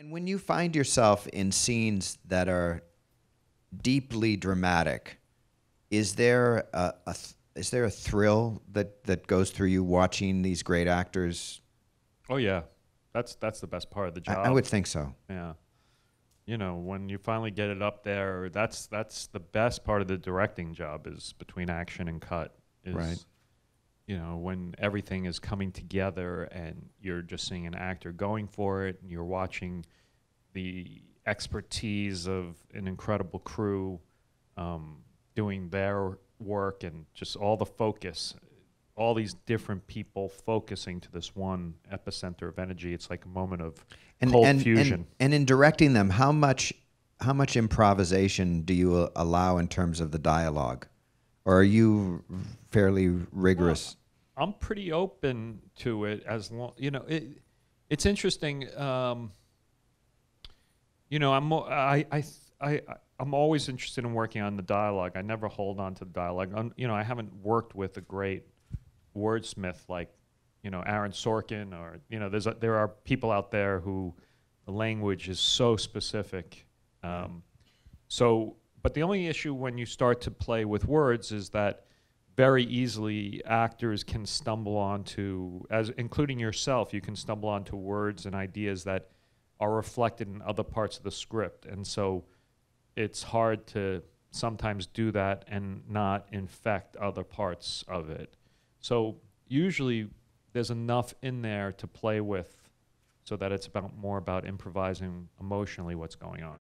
And when you find yourself in scenes that are deeply dramatic, is there a, a th- is there a thrill that that goes through you watching these great actors? Oh yeah, that's that's the best part of the job. I, I would think so. Yeah, you know when you finally get it up there, that's that's the best part of the directing job is between action and cut. Is, right you know, when everything is coming together and you're just seeing an actor going for it and you're watching the expertise of an incredible crew um, doing their work and just all the focus, all these different people focusing to this one epicenter of energy. It's like a moment of and, cold and, fusion. And, and in directing them, how much how much improvisation do you allow in terms of the dialogue, or are you fairly rigorous? I'm pretty open to it as long you know it, it's interesting um, you know I'm I I I I'm always interested in working on the dialogue. I never hold on to the dialogue. I'm, you know, I haven't worked with a great wordsmith like, you know, Aaron Sorkin or you know, there's a, there are people out there who the language is so specific. Um, so, but the only issue when you start to play with words is that very easily actors can stumble onto as including yourself you can stumble onto words and ideas that are reflected in other parts of the script and so it's hard to sometimes do that and not infect other parts of it so usually there's enough in there to play with so that it's about more about improvising emotionally what's going on